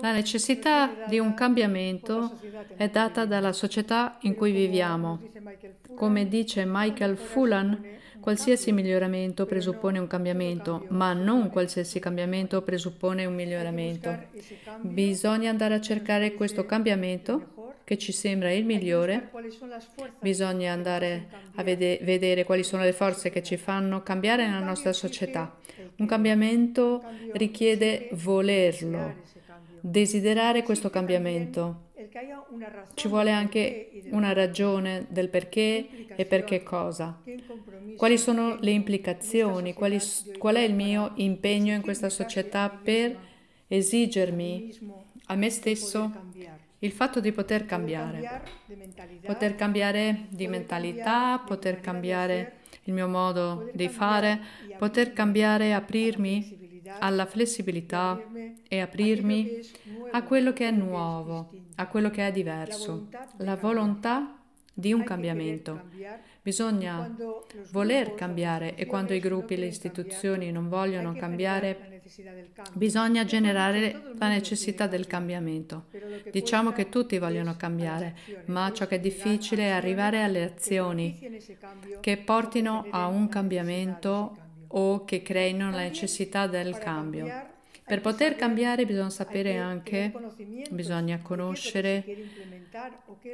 La necessità di un cambiamento è data dalla società in cui viviamo. Come dice Michael Fulan, qualsiasi miglioramento presuppone un cambiamento, ma non qualsiasi cambiamento presuppone un miglioramento. Bisogna andare a cercare questo cambiamento che ci sembra il migliore, bisogna andare a vede- vedere quali sono le forze che ci fanno cambiare la nostra società. Un cambiamento richiede volerlo, desiderare questo cambiamento. Ci vuole anche una ragione del perché e per che cosa. Quali sono le implicazioni? Quali, qual è il mio impegno in questa società per esigermi a me stesso il fatto di poter cambiare, poter cambiare di mentalità, poter cambiare il mio modo di fare, poter cambiare, aprirmi alla flessibilità e aprirmi a quello che è nuovo, a quello che è diverso, la volontà di un cambiamento. Bisogna voler cambiare e quando i gruppi e le istituzioni non vogliono cambiare, Bisogna generare la necessità del cambiamento. Diciamo che tutti vogliono cambiare, ma ciò che è difficile è arrivare alle azioni che portino a un cambiamento o che creino la necessità del cambio. Per poter cambiare bisogna sapere anche, bisogna conoscere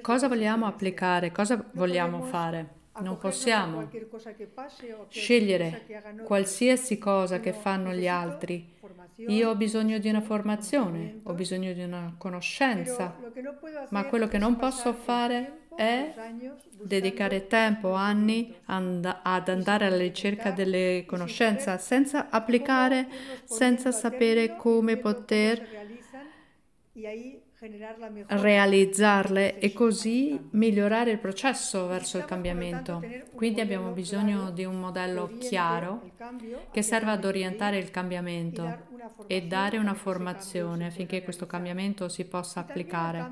cosa vogliamo applicare, cosa vogliamo fare. Non possiamo scegliere qualsiasi cosa che fanno gli altri. Io ho bisogno di una formazione, ho bisogno di una conoscenza, ma quello che non posso fare è dedicare tempo, anni and- ad andare alla ricerca delle conoscenze senza applicare, senza sapere come poter realizzarle e così migliorare il processo verso il cambiamento. Quindi abbiamo bisogno di un modello chiaro che serva ad orientare il cambiamento e dare una formazione affinché questo cambiamento si possa applicare.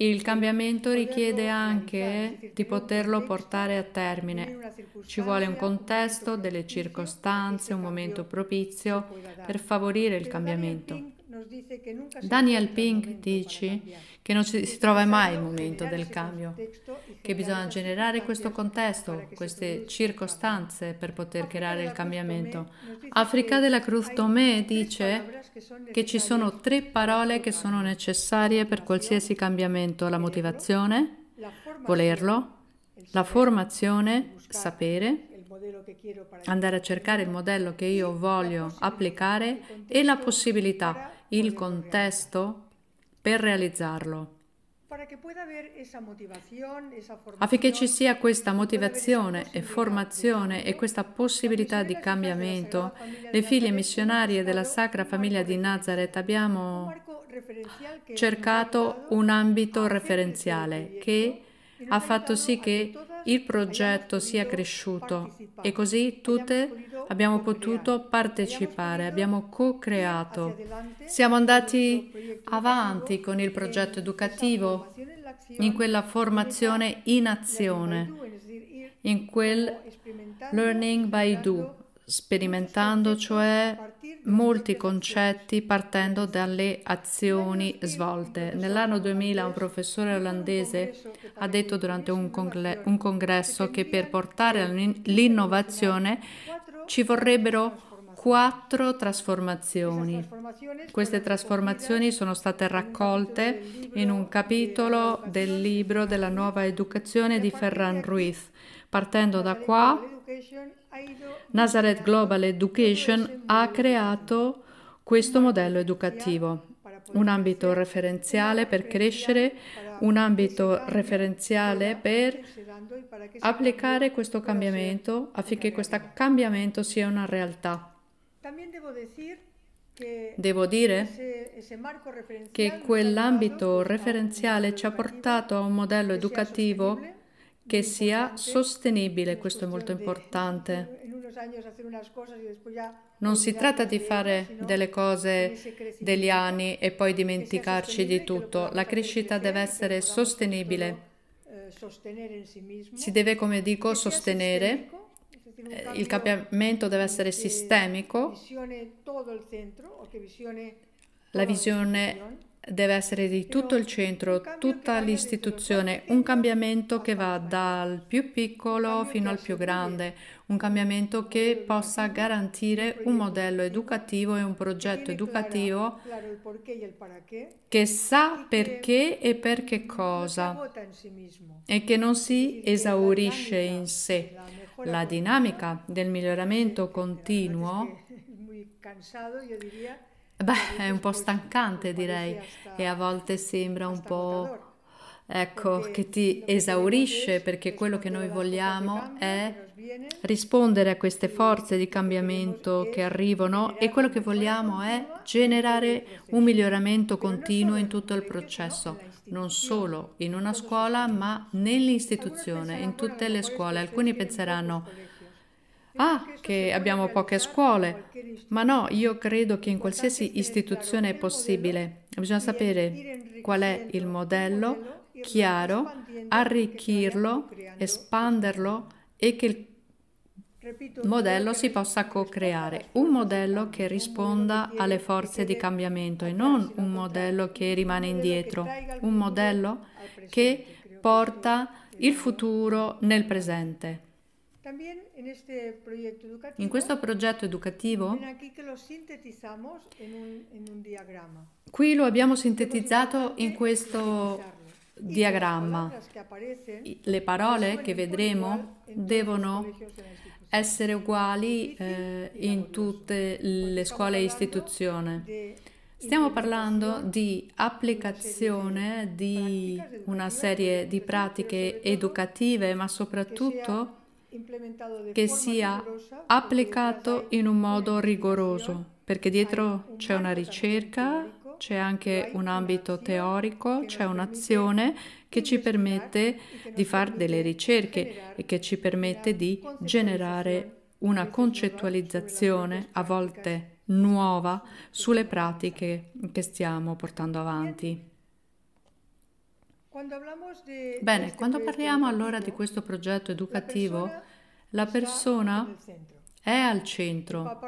Il cambiamento richiede anche di poterlo portare a termine. Ci vuole un contesto, delle circostanze, un momento propizio per favorire il cambiamento. Daniel Pink dice che non si trova mai il momento del cambio, che bisogna generare questo contesto, queste circostanze per poter creare il cambiamento. Africa della Cruz Tomé dice che ci sono tre parole che sono necessarie per qualsiasi cambiamento, la motivazione, volerlo, la formazione, sapere andare a cercare il modello che io voglio applicare e la possibilità il contesto per realizzarlo. Affinché ci sia questa motivazione e formazione e questa possibilità di cambiamento, le figlie missionarie della Sacra Famiglia di Nazareth abbiamo cercato un ambito referenziale che ha fatto sì che il progetto sia cresciuto e così tutte abbiamo potuto partecipare, abbiamo co-creato. Siamo andati avanti con il progetto educativo in quella formazione in azione, in quel learning by do, sperimentando cioè molti concetti partendo dalle azioni svolte. Nell'anno 2000 un professore olandese ha detto durante un, congre- un congresso che per portare l'innovazione ci vorrebbero quattro trasformazioni. Queste trasformazioni sono state raccolte in un capitolo del libro della nuova educazione di Ferran Ruiz. Partendo da qua, Nazareth Global Education ha creato questo modello educativo un ambito referenziale per crescere, un ambito referenziale per applicare questo cambiamento affinché questo cambiamento sia una realtà. Devo dire che quell'ambito referenziale ci ha portato a un modello educativo che sia sostenibile, questo è molto importante. Non si tratta di fare delle cose degli anni e poi dimenticarci di tutto, la crescita deve essere sostenibile. Si deve, come dico, sostenere il cambiamento deve essere sistemico, la visione deve essere di tutto il centro, tutta l'istituzione, un cambiamento che va dal più piccolo fino al più grande, un cambiamento che possa garantire un modello educativo e un progetto educativo che sa perché e per che cosa e che non si esaurisce in sé. La dinamica del miglioramento continuo Beh, è un po' stancante direi e a volte sembra un po'... Ecco, che ti esaurisce perché quello che noi vogliamo è rispondere a queste forze di cambiamento che arrivano e quello che vogliamo è generare un miglioramento continuo in tutto il processo, non solo in una scuola ma nell'istituzione, in tutte le scuole. Alcuni penseranno ah, che abbiamo poche scuole, ma no, io credo che in qualsiasi istituzione è possibile. Bisogna sapere qual è il modello chiaro, arricchirlo, espanderlo e che il modello si possa co-creare, un modello che risponda alle forze di cambiamento e non un modello che rimane indietro, un modello che porta il futuro nel presente. In questo progetto educativo, qui lo abbiamo sintetizzato in questo diagramma. Le parole che vedremo devono essere uguali eh, in tutte le scuole e istituzioni. Stiamo parlando di applicazione di una serie di pratiche educative, ma soprattutto che sia applicato in un modo rigoroso, perché dietro c'è una ricerca, c'è anche un ambito teorico, c'è un'azione che ci permette di fare delle ricerche e che ci permette di generare una concettualizzazione a volte nuova sulle pratiche che stiamo portando avanti. Bene, quando parliamo allora di questo progetto educativo, la persona è al centro.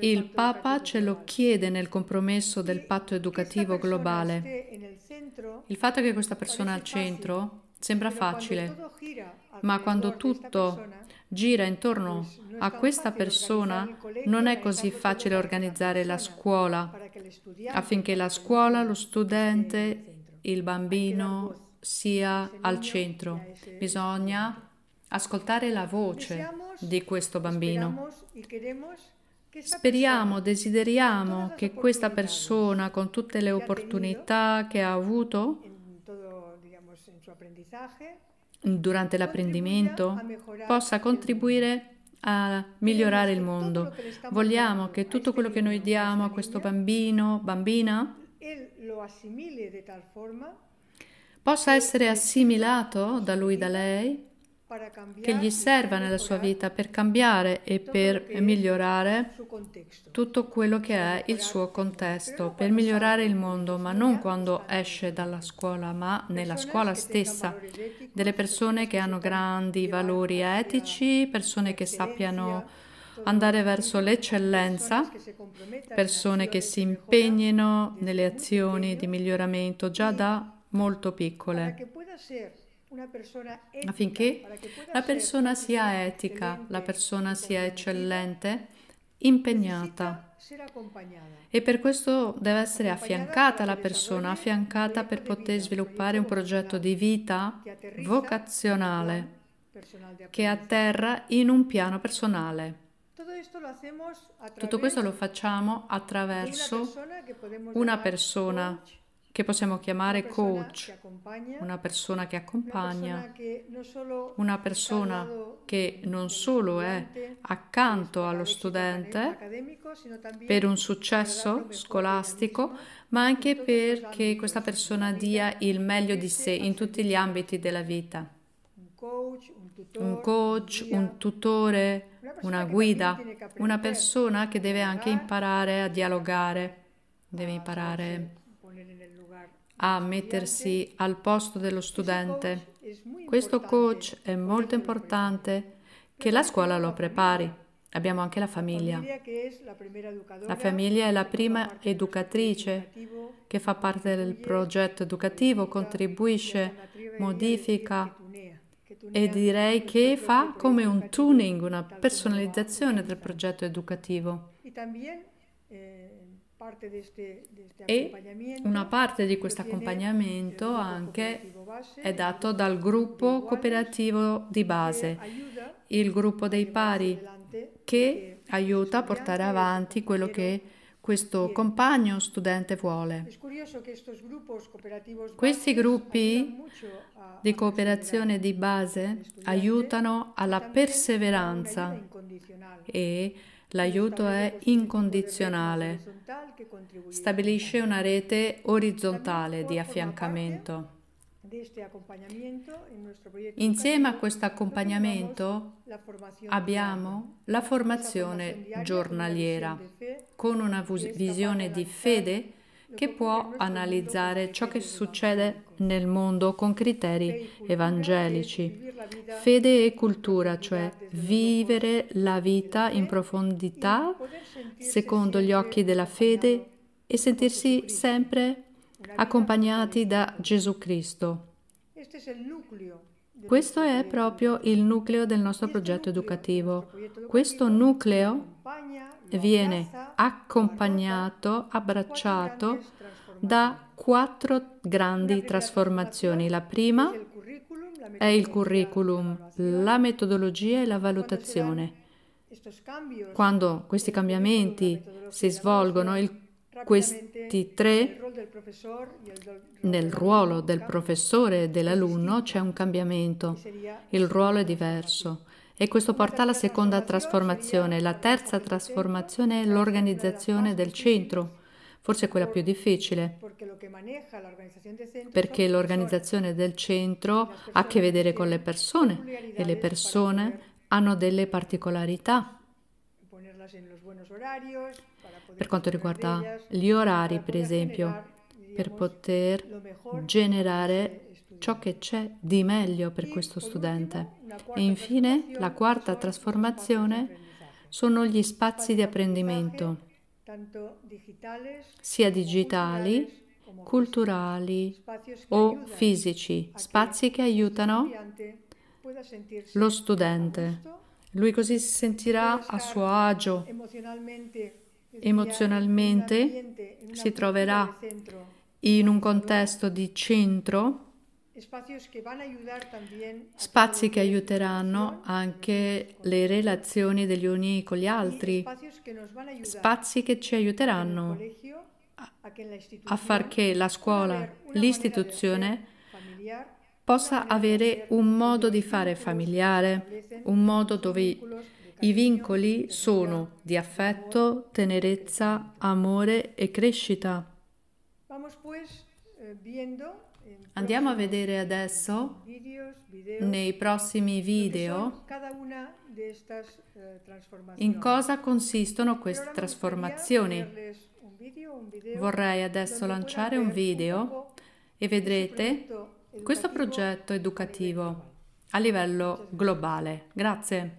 Il Papa ce lo chiede nel compromesso del patto educativo globale. Il fatto che questa persona è al centro sembra facile, ma quando tutto gira intorno a questa persona non è così facile organizzare la scuola affinché la scuola, lo studente, il bambino sia al centro. Bisogna ascoltare la voce di questo bambino. Speriamo, desideriamo che questa persona, con tutte le opportunità che ha avuto durante l'apprendimento, possa contribuire a migliorare il mondo. Vogliamo che tutto quello che noi diamo a questo bambino, bambina, lo assimili di tal forma possa essere assimilato da lui, da lei, che gli serva nella sua vita per cambiare e per migliorare tutto quello che è il suo contesto, per migliorare il mondo, ma non quando esce dalla scuola, ma nella scuola stessa, delle persone che hanno grandi valori etici, persone che sappiano andare verso l'eccellenza, persone che si impegnino nelle azioni di miglioramento già da molto piccole affinché la persona sia etica, la persona sia eccellente, impegnata. E per questo deve essere affiancata la persona, affiancata per poter sviluppare un progetto di vita vocazionale che atterra in un piano personale. Tutto questo lo facciamo attraverso una persona che possiamo chiamare coach, una persona che accompagna, una persona che non solo è accanto allo studente per un successo scolastico, ma anche perché questa persona dia il meglio di sé in tutti gli ambiti della vita. Un coach, un tutore, una guida, una persona che deve anche eh? imparare a dialogare, deve ah, imparare a mettersi al posto dello studente. Questo coach è molto importante che la scuola lo prepari. Abbiamo anche la famiglia. La famiglia è la prima educatrice che fa parte del progetto educativo, contribuisce, modifica e direi che fa come un tuning, una personalizzazione del progetto educativo. E eh, una parte di questo accompagnamento anche è dato dal gruppo cooperativo di base, il gruppo dei pari, che eh, aiuta a portare avanti quello che questo compagno studente vuole. Questi gruppi di cooperazione di base aiutano alla perseveranza e l'aiuto è incondizionale. Stabilisce una rete orizzontale di affiancamento. Insieme a questo accompagnamento abbiamo la formazione giornaliera con una visione di fede che può analizzare ciò che succede nel mondo con criteri evangelici. Fede e cultura, cioè vivere la vita in profondità secondo gli occhi della fede e sentirsi sempre accompagnati da Gesù Cristo. Questo è proprio il nucleo del nostro progetto educativo. Questo nucleo viene accompagnato, abbracciato da quattro grandi trasformazioni. La prima è il curriculum, la metodologia e la valutazione. Quando questi cambiamenti si svolgono, il questi tre, nel ruolo del professore e dell'alunno c'è un cambiamento, il ruolo è diverso e questo porta alla seconda trasformazione. La terza trasformazione è l'organizzazione del centro, forse quella più difficile, perché l'organizzazione del centro ha a che vedere con le persone e le persone hanno delle particolarità. Per quanto riguarda gli orari, per esempio, per poter generare ciò che c'è di meglio per questo studente. E infine, la quarta trasformazione sono gli spazi di apprendimento, sia digitali, culturali o fisici, spazi che aiutano lo studente lui così si sentirà a suo agio, emozionalmente si troverà in un contesto di centro, spazi che aiuteranno anche le relazioni degli uni con gli altri, spazi che ci aiuteranno a far che la scuola, l'istituzione, possa avere un modo di fare familiare, un modo dove i vincoli sono di affetto, tenerezza, amore e crescita. Eh, Andiamo a vedere adesso nei prossimi video eh, in cosa consistono queste trasformazioni. Vorrei adesso lanciare un video e vedrete questo progetto educativo a livello globale. Grazie.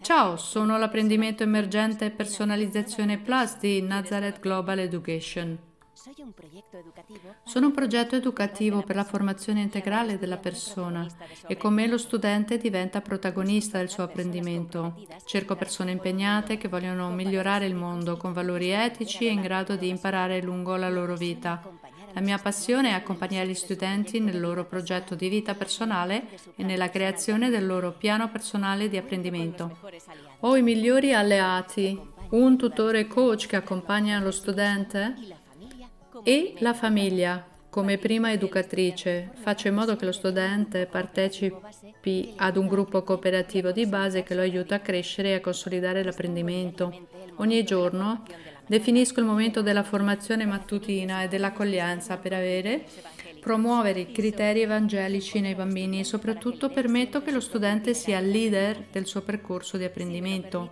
Ciao, sono l'apprendimento emergente e personalizzazione Plus di Nazareth Global Education. Sono un progetto educativo per la formazione integrale della persona e con me lo studente diventa protagonista del suo apprendimento. Cerco persone impegnate che vogliono migliorare il mondo con valori etici e in grado di imparare lungo la loro vita. La mia passione è accompagnare gli studenti nel loro progetto di vita personale e nella creazione del loro piano personale di apprendimento. Ho i migliori alleati, un tutore coach che accompagna lo studente e la famiglia come prima educatrice, faccio in modo che lo studente partecipi ad un gruppo cooperativo di base che lo aiuta a crescere e a consolidare l'apprendimento. Ogni giorno definisco il momento della formazione mattutina e dell'accoglienza per avere promuovere i criteri evangelici nei bambini e soprattutto permetto che lo studente sia il leader del suo percorso di apprendimento.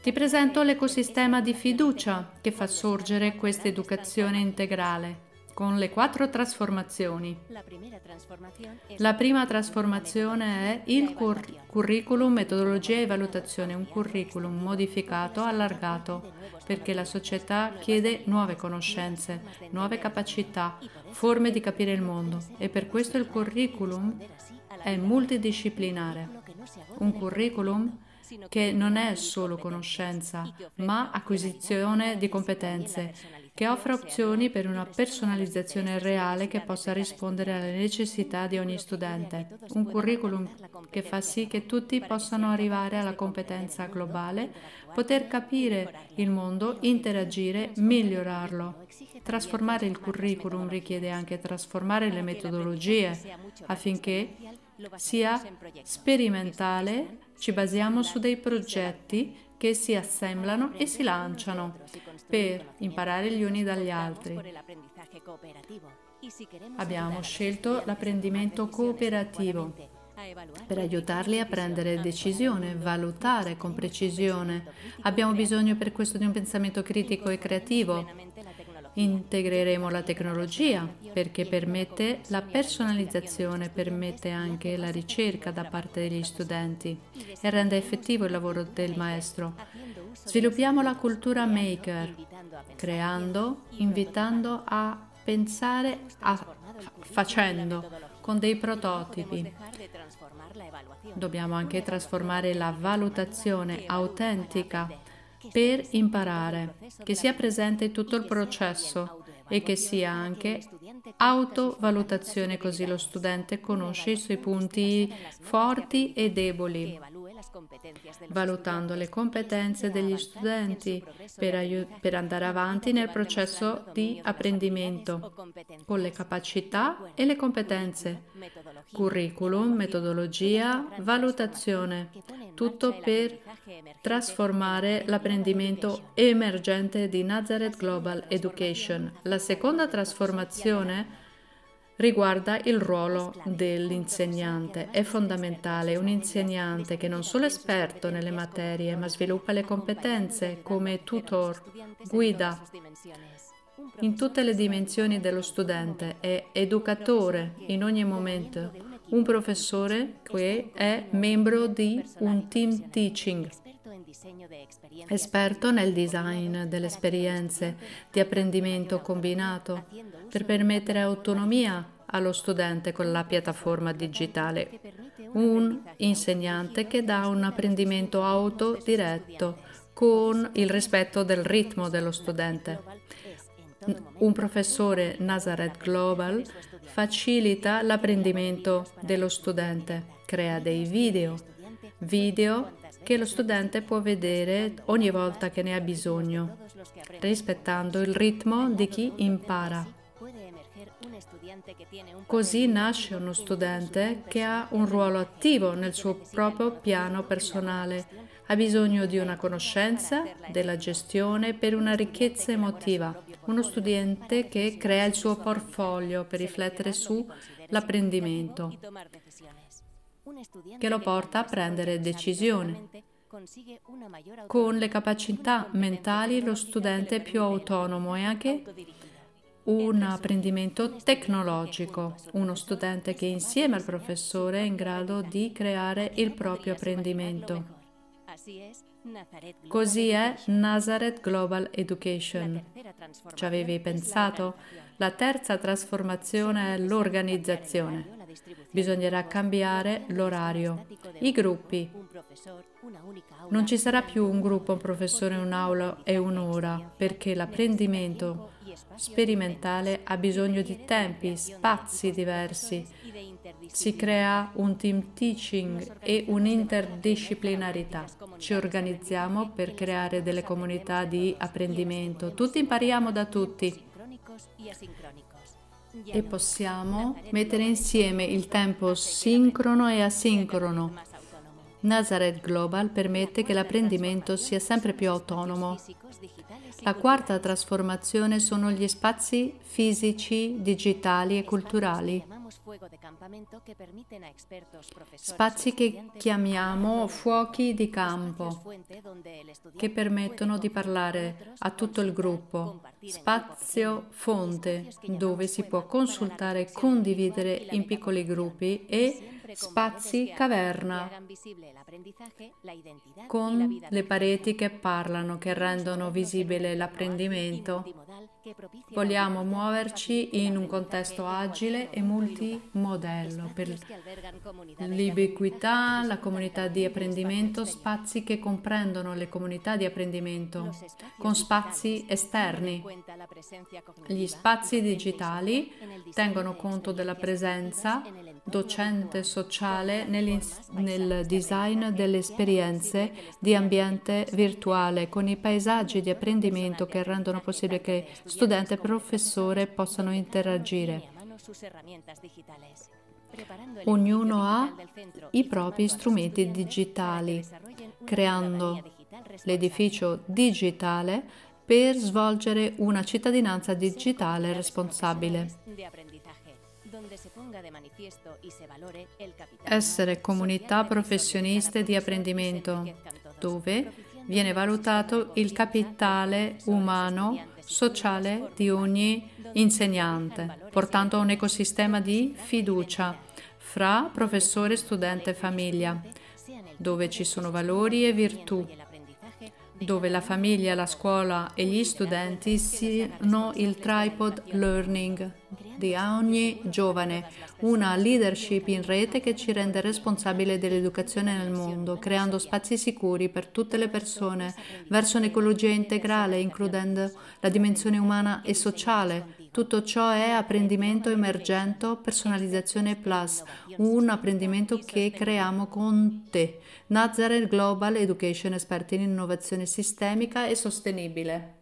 Ti presento l'ecosistema di fiducia che fa sorgere questa educazione integrale con le quattro trasformazioni. La prima trasformazione è il cur- curriculum, metodologia e valutazione, un curriculum modificato, allargato, perché la società chiede nuove conoscenze, nuove capacità, forme di capire il mondo e per questo il curriculum è multidisciplinare. Un curriculum che non è solo conoscenza, ma acquisizione di competenze, che offre opzioni per una personalizzazione reale che possa rispondere alle necessità di ogni studente. Un curriculum che fa sì che tutti possano arrivare alla competenza globale, poter capire il mondo, interagire, migliorarlo. Trasformare il curriculum richiede anche trasformare le metodologie affinché sia sperimentale, ci basiamo su dei progetti che si assemblano e si lanciano per imparare gli uni dagli altri. Abbiamo scelto l'apprendimento cooperativo per aiutarli a prendere decisione, valutare con precisione. Abbiamo bisogno per questo di un pensamento critico e creativo Integreremo la tecnologia perché permette la personalizzazione, permette anche la ricerca da parte degli studenti e rende effettivo il lavoro del maestro. Sviluppiamo la cultura maker, creando, invitando a pensare a facendo con dei prototipi. Dobbiamo anche trasformare la valutazione autentica per imparare, che sia presente tutto il processo e che sia anche autovalutazione così lo studente conosce i suoi punti forti e deboli valutando le competenze degli studenti per, aiut- per andare avanti nel processo di apprendimento con le capacità e le competenze, curriculum, metodologia, valutazione, tutto per trasformare l'apprendimento emergente di Nazareth Global Education. La seconda trasformazione riguarda il ruolo dell'insegnante. È fondamentale un insegnante che non solo è esperto nelle materie, ma sviluppa le competenze come tutor, guida in tutte le dimensioni dello studente, è educatore in ogni momento, un professore che è membro di un team teaching esperto nel design delle esperienze di apprendimento combinato per permettere autonomia allo studente con la piattaforma digitale, un insegnante che dà un apprendimento autodiretto con il rispetto del ritmo dello studente. Un professore Nazareth Global facilita l'apprendimento dello studente, crea dei video, video che lo studente può vedere ogni volta che ne ha bisogno, rispettando il ritmo di chi impara. Così nasce uno studente che ha un ruolo attivo nel suo proprio piano personale, ha bisogno di una conoscenza, della gestione per una ricchezza emotiva, uno studente che crea il suo portfolio per riflettere sull'apprendimento che lo porta a prendere decisioni. Con le capacità mentali lo studente è più autonomo e anche un apprendimento tecnologico, uno studente che insieme al professore è in grado di creare il proprio apprendimento. Così è Nazareth Global Education. Ci avevi pensato? La terza trasformazione è l'organizzazione. Bisognerà cambiare l'orario, i gruppi. Non ci sarà più un gruppo, un professore, un'aula e un'ora, perché l'apprendimento sperimentale ha bisogno di tempi, spazi diversi. Si crea un team teaching e un'interdisciplinarità. Ci organizziamo per creare delle comunità di apprendimento. Tutti impariamo da tutti e possiamo mettere insieme il tempo sincrono e asincrono. Nazareth Global permette che l'apprendimento sia sempre più autonomo. La quarta trasformazione sono gli spazi fisici, digitali e culturali. Spazi che chiamiamo fuochi di campo, che permettono di parlare a tutto il gruppo. Spazio fonte, dove si può consultare e condividere in piccoli gruppi e spazi caverna con le pareti che parlano, che rendono visibile l'apprendimento. Vogliamo muoverci in un contesto agile e multimodello per l'ubiquità, la comunità di apprendimento, spazi che comprendono le comunità di apprendimento con spazi esterni. Gli spazi digitali tengono conto della presenza docente sociale nel, design delle esperienze di ambiente virtuale, con i paesaggi di apprendimento che rendono possibile che studente e professore possano interagire. Ognuno ha i propri strumenti digitali, creando l'edificio digitale per svolgere una cittadinanza digitale responsabile essere comunità professioniste di apprendimento, dove viene valutato il capitale umano, sociale di ogni insegnante, portando a un ecosistema di fiducia fra professore, studente e famiglia, dove ci sono valori e virtù dove la famiglia, la scuola e gli studenti siano il tripod learning di ogni giovane, una leadership in rete che ci rende responsabili dell'educazione nel mondo, creando spazi sicuri per tutte le persone verso un'ecologia integrale, includendo la dimensione umana e sociale, tutto ciò è apprendimento emergente, personalizzazione plus, un apprendimento che creiamo con te. Nazareth Global Education, Expert in innovazione sistemica e sostenibile.